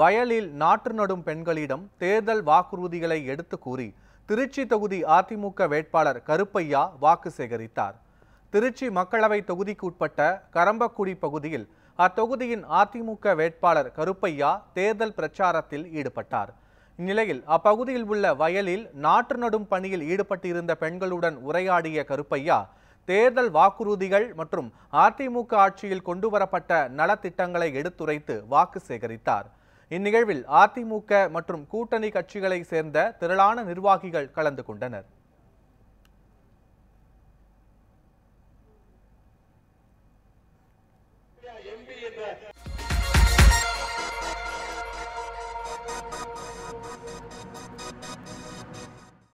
வயலில் நாற்று நடும் பெண்களிடம் தேர்தல் வாக்குறுதிகளை எடுத்து கூறி திருச்சி தொகுதி அதிமுக வேட்பாளர் கருப்பையா வாக்கு சேகரித்தார் திருச்சி மக்களவை தொகுதிக்குட்பட்ட கரம்பக்குடி பகுதியில் அத்தொகுதியின் அதிமுக வேட்பாளர் கருப்பையா தேர்தல் பிரச்சாரத்தில் ஈடுபட்டார் இந்நிலையில் அப்பகுதியில் உள்ள வயலில் நாற்று நடும் பணியில் ஈடுபட்டிருந்த பெண்களுடன் உரையாடிய கருப்பையா தேர்தல் வாக்குறுதிகள் மற்றும் அதிமுக ஆட்சியில் கொண்டுவரப்பட்ட நலத்திட்டங்களை எடுத்துரைத்து வாக்கு சேகரித்தார் இந்நிகழ்வில் அதிமுக மற்றும் கூட்டணி கட்சிகளை சேர்ந்த திரளான நிர்வாகிகள் கலந்து கொண்டனர்